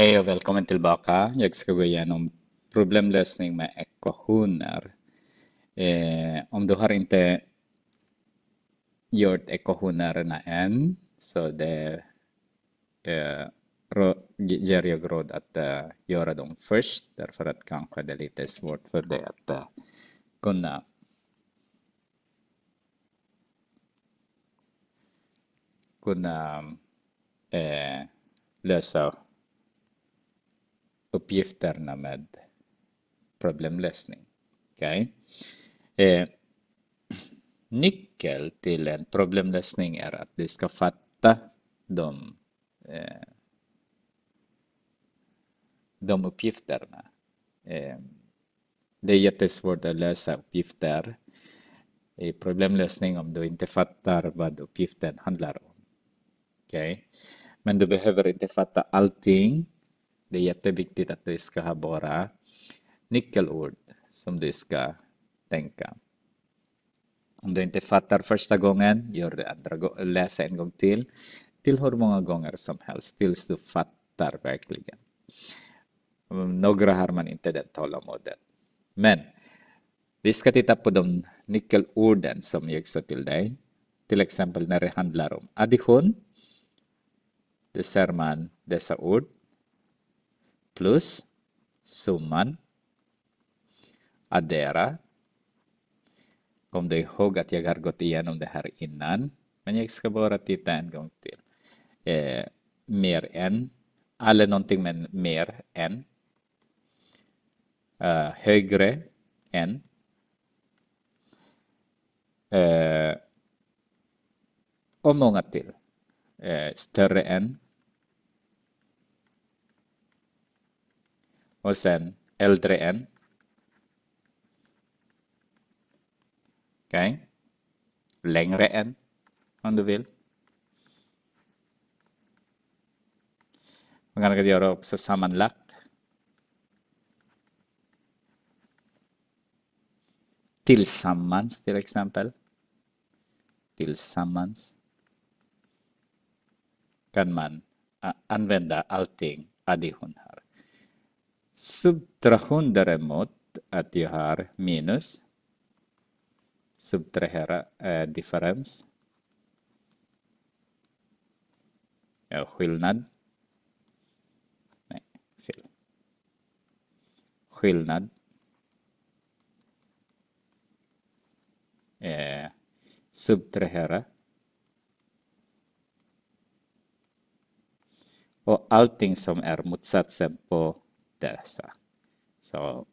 Hej och välkommen tillbaka. Jag ska gå igenom problemlösning med ekvationer. Eh, om du har inte gjort ekvationerna än, så det eh, ger jag råd att eh, göra dem först, därför att kanske det är lite svårt för dig att eh, kunna kunna eh, lösa uppgifterna med problemlösning. Okay? Eh, nyckel till en problemlösning är att du ska fatta de, eh, de uppgifterna. Eh, det är jättesvårt att lösa uppgifter i problemlösning om du inte fattar vad uppgiften handlar om. Okay? Men du behöver inte fatta allting det är jätteviktigt att du ska ha bara nyckelord som du ska tänka. Om du inte fattar första gången, gör det andra, läs en gång till. Till hur många gånger som helst, tills du fattar verkligen. Några har man inte det tålamodet. Men vi ska titta på de nyckelorden som jag sa till dig. Till exempel när det handlar om addition. Då ser man dessa ord plus summan, addera. Kom du ihåg att jag har gått igenom det här innan, men jag ska bara titta en gång till. Eh, mer än, eller någonting men mer än. Eh, högre än. Eh, och många till. Eh, större än was an L3N. Okay. N, on the wheel. Magkano kayo ro sa samanlak? Tillsammans till exempel. Tillsammans kan man uh, använda allting addition här. Subtraktion däremot, att jag har minus. Subtrahera är eh, differens. Ja, skillnad. Nej, fel. Skillnad. Eh, subtrahera. Och allting som är motsatsen på där. så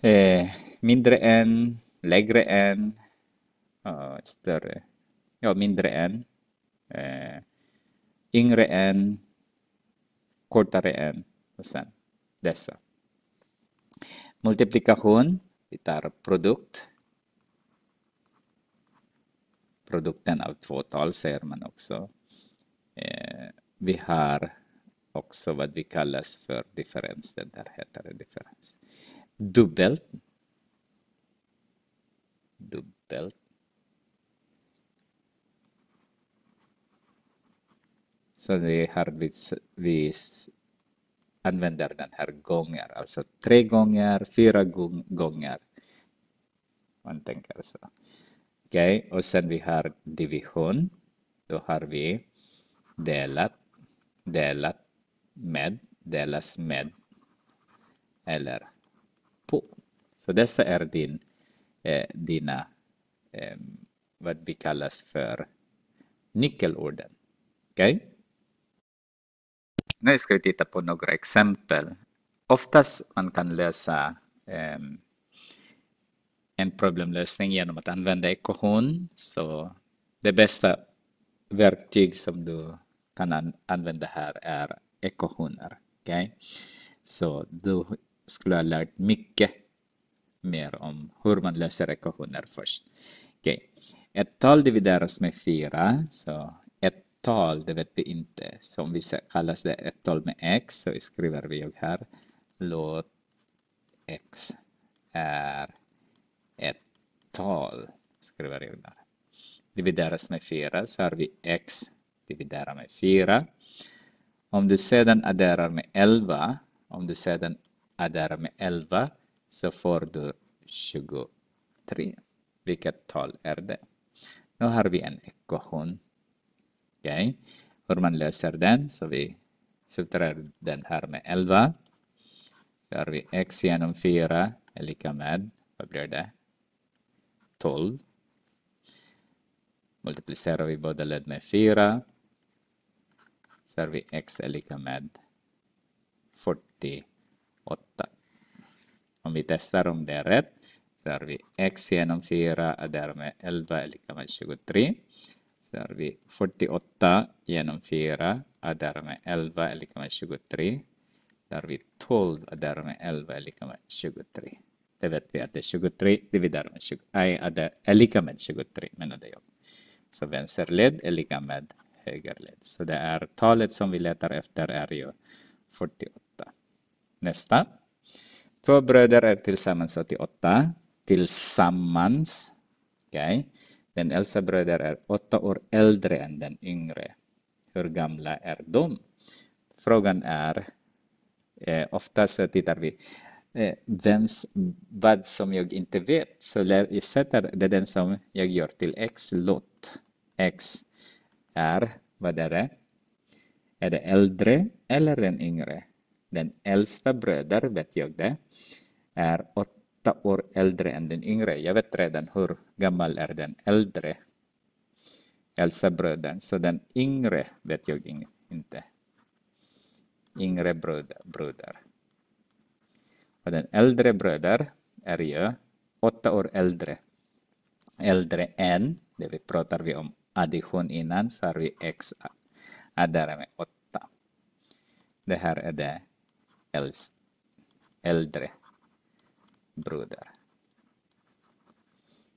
eh, mindre än, lägre än, uh, större, ja mindre än, eh, yngre än, kortare än och sen dessa. Multiplikation, vi tar produkt. Produkten av två tal säger man också. Eh, vi har också vad vi kallas för differens. Den där heter det differens. Dubbelt. Dubbelt. Så det har vi, vi använder den här gånger, alltså tre gånger, fyra gånger. Man tänker så. Okej, okay. och sen vi har division. Då har vi delat, delat, med delas med eller på. Så dessa är din, eh, dina, eh, vad vi kallas för nyckelorden. Okej? Okay? Nu ska vi titta på några exempel. Oftast man kan lösa eh, en problemlösning genom att använda ekvation. Så det bästa verktyg som du kan använda här är ekohundar. Okay? Så du skulle ha lärt mycket mer om hur man löser ekvationer först. Okay. Ett tal divideras med fyra, så ett tal det vet vi inte. Så om vi kallas det ett tal med x så skriver vi här låt x är ett tal. Skriver jag där. Divideras med 4 så har vi x dividerat med 4 om du sedan adderar med 11, om du sedan adderar med 11 så får du 23. Vilket tal är det? Nu har vi en ekvation. okay. hur man löser den. Så vi subtraherar den här med 11. Då har vi x genom 4 är lika med, vad blir det? 12. Multiplicerar vi båda led med 4 så har vi x är lika med 48. Om vi testar om det är rätt. Så har vi x genom 4 är därmed 11 är lika med 23. Så har vi 48 genom 4 är därmed 11 är lika med 23. Där vi 12 är därmed 11 är lika med 23. Det vet vi att det är 23 dividerat med 23. Nej, är lika med 23 menade jag. Så vänsterled är lika med högerled. Så det är talet som vi letar efter är ju 48. Nästa. Två bröder är tillsammans 88. Tillsammans. Okay. Den äldsta bröder är åtta år äldre än den yngre. Hur gamla är de? Frågan är, eh, oftast tittar vi eh, vems, vad som jag inte vet. Så sätter det den som jag gör till x lot. x är, vad är det? Är det äldre eller den yngre? Den äldsta bröder, vet jag det, är åtta år äldre än den yngre. Jag vet redan hur gammal är den äldre äldsta brödern. Så den yngre vet jag inte. Yngre bröder, bröder. Och den äldre bröder är ju åtta år äldre. Äldre än, det vi pratar vi om addition innan så har vi x är därmed 8. Det här är det äldre broder.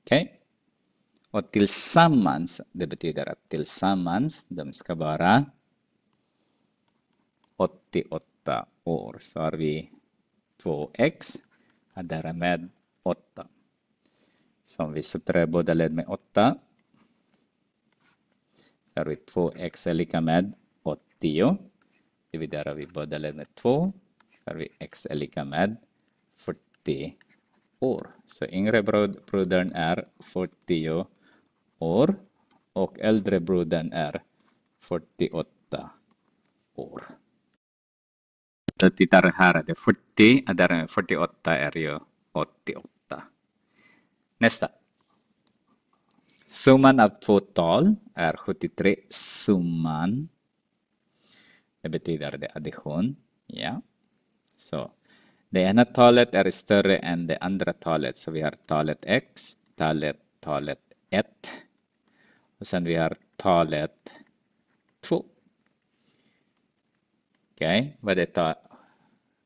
Okej? Okay. Och tillsammans, det betyder att tillsammans, de ska vara 88 år. Så har vi 2x, är därmed 8. Så om vi subtraherar båda led med 8 där har vi 2x är lika med 80. Dividerar vi båda led med 2. Där har vi x är lika med 40 år. Så yngre brodern är 40 år och äldre brodern är 48 år. Så tittar här är det 40, där 48 är ju 88. Nästa. Summan av två tal är 73. Summan. Det betyder det addition. Ja. Så det ena talet är större än det andra talet. Så vi har talet x, talet, talet 1. Och sen vi har talet 2. Okej, okay. vad, ta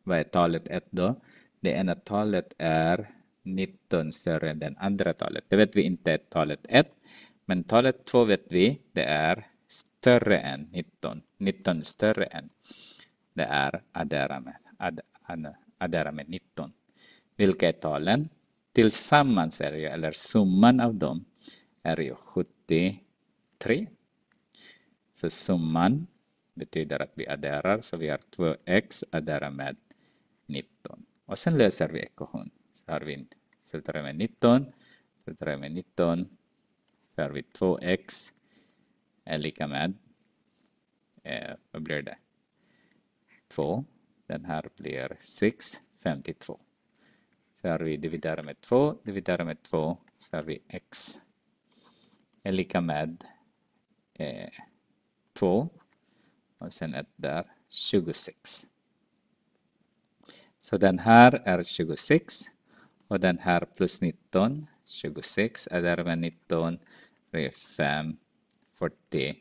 vad är talet 1 då? Det ena talet är 19 större än det andra talet. Det vet vi inte talet 1, men talet 2 vet vi, det är större än 19. 19 större än. Det är addera med, ad, ad, addera med 19. Vilka är talen? Tillsammans är ju, eller summan av dem, är ju 73. Så summan betyder att vi adderar, så vi har 2x addera med 19. Och sen löser vi ekvationen. Så har vi så tar jag med 19. Så tar jag med 19. Så har vi 2x är lika med, eh, vad blir det? 2. Den här blir 6, 52. Så har vi dividerar med 2, dividerar med 2, så har vi x är lika med eh, 2 och sen ett där 26. Så den här är 26 och den här plus 19, 26 är därmed 19, det är 5, 45.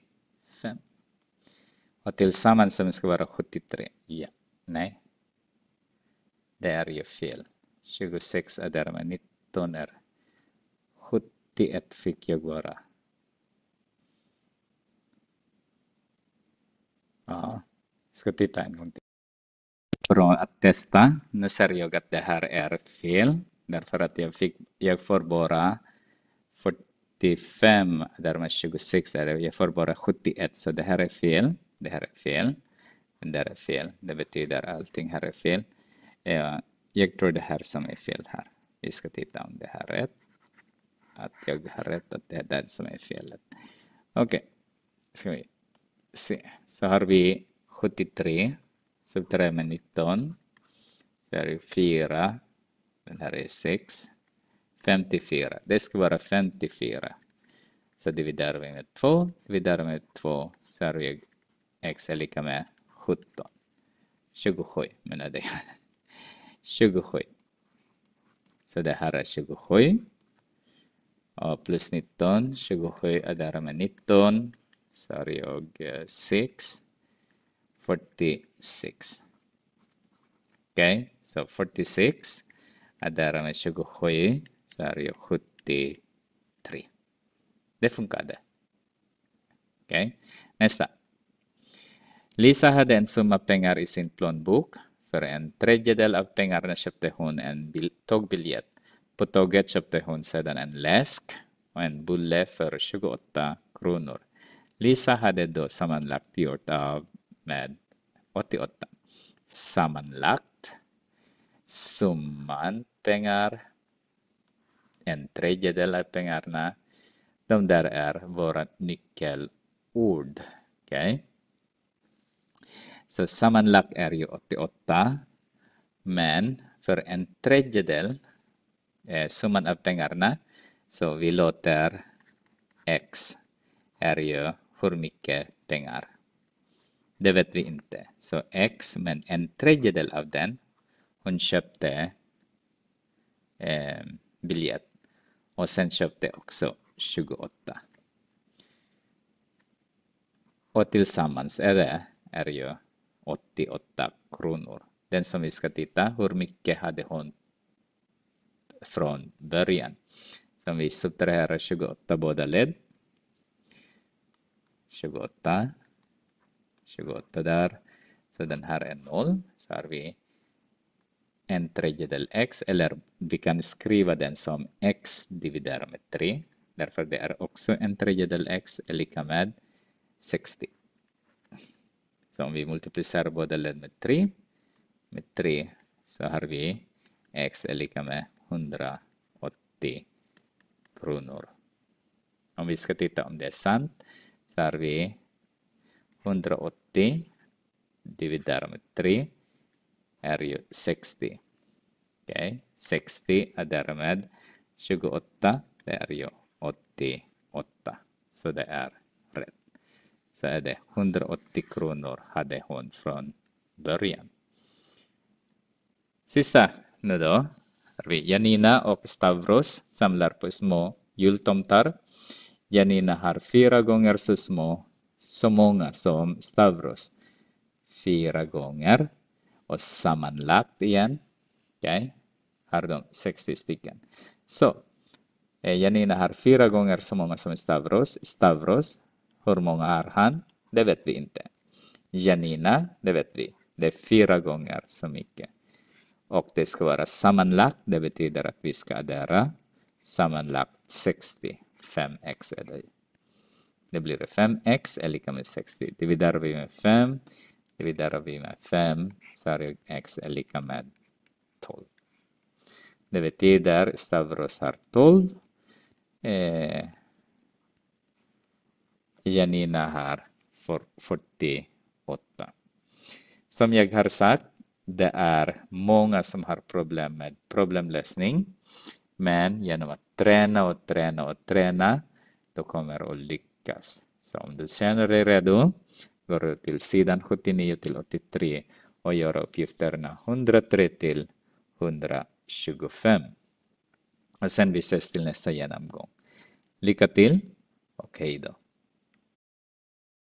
Och tillsammans som ska vara 73. Ja, nej. Det är ju fel. 26 är därmed 19 är 71 fick jag vara. Ja, ska titta en gång till. Bra att testa. Nu ser jag att det här är fel därför att jag, fick, jag får bara 45, därmed 26 är det, jag får bara 71, så det här är fel, det här är fel, det här är fel, det betyder allting här är fel. Jag tror det här som är fel här, vi ska titta om det här är rätt, att jag har rätt, att det är det som är felet. Okej, okay. ska vi se, så har vi 73, subtraherar med 19, så är det 4, den här är 6. 54. Det ska vara 54. Så dividerar vi med 2, dividerar med 2 så är vi x är lika med 17. 27 menar jag. 27. Så det här är 27. Och plus 19, 27 är där med 19. Så är jag 6. Eh, 46. Okej, okay, så so 46 아다라는 쇼고호이 사리오 후띠 3 defuncada. Okay? Next up. Lisa hade en summa pengar i sin plånbok. För en tredjedel av pengarna köpte hon en tågbiljett. På tåget köpte hon sedan en läsk och en bulle för 28 kronor. Lisa hade då sammanlagt gjort av med 88. Sammanlagt Suman pengar er er en tredjedel är pengarna. De där är våra nyckelord. Okej? Okay? Så sammanlagt är ju 88. Men för en tredjedel eh, summan av pengarna så vi låter X är er ju hur mycket pengar. Det vet vi inte. Så X, men en tredjedel av den hon köpte eh, biljett och sen köpte också 28. Och tillsammans är det är ju 88 kronor. Den som vi ska titta, hur mycket hade hon från början? som vi subtraherar 28 båda led. 28, 28 där. Så den här är 0. Så har vi en tredjedel x eller vi kan skriva den som x dividerat med 3 därför det är också en tredjedel x är lika med 60. Så om vi multiplicerar båda led med 3 med 3 så har vi x är lika med 180 kronor. Om vi ska titta om det är sant så har vi 180 dividerat med 3 är ju 60. okay. 60 är därmed 28, det är ju 88. Så det är rätt. Så är det 180 kronor hade hon från början. Sista nu då. Janina och Stavros samlar på små jultomtar. Janina har fyra gånger så små, så många som Stavros. Fyra gånger och sammanlagt igen. okay. har de 60 stycken. Så eh, Janina har fyra gånger så många som Stavros. Stavros, hur många har han? Det vet vi inte. Janina, det vet vi. Det är fyra gånger så mycket. Och det ska vara sammanlagt. Det betyder att vi ska addera sammanlagt 65 5x det. Det blir 5x är lika med 60. Dividerar vi med 5 Riddarövinna 5, Sarek X är lika med 12. Det betyder Stavros har 12. Eh, Janina har 48. Som jag har sagt, det är många som har problem med problemlösning. Men genom att träna och träna och träna, då kommer du att lyckas. Så om du känner dig redo, Går du till sidan 79 till 83 och gör uppgifterna 103 till 125. Och sen vi ses till nästa genomgång. Lycka till! och hej då.